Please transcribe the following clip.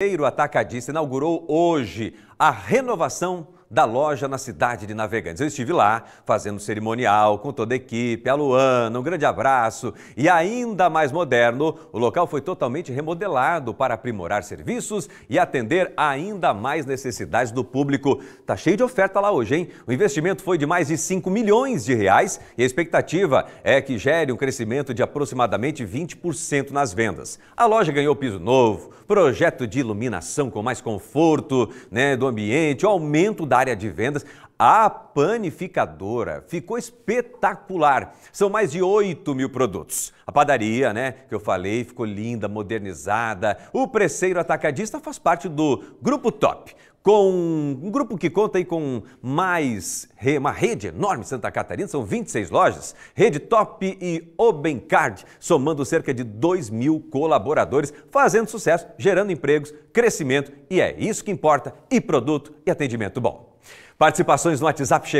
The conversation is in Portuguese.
O Atacadista inaugurou hoje a renovação da loja na cidade de Navegantes. Eu estive lá fazendo cerimonial com toda a equipe, a Luana, um grande abraço. E ainda mais moderno, o local foi totalmente remodelado para aprimorar serviços e atender ainda mais necessidades do público. Tá cheio de oferta lá hoje, hein? O investimento foi de mais de 5 milhões de reais e a expectativa é que gere um crescimento de aproximadamente 20% nas vendas. A loja ganhou piso novo, projeto de iluminação com mais conforto né, do ambiente, o aumento da área de vendas. A panificadora ficou espetacular. São mais de 8 mil produtos. A padaria, né, que eu falei, ficou linda, modernizada. O preceiro atacadista faz parte do Grupo Top com um grupo que conta aí com mais uma rede enorme Santa Catarina, são 26 lojas, rede Top e Obencard, somando cerca de 2 mil colaboradores, fazendo sucesso, gerando empregos, crescimento, e é isso que importa, e produto e atendimento bom. Participações no WhatsApp chegam.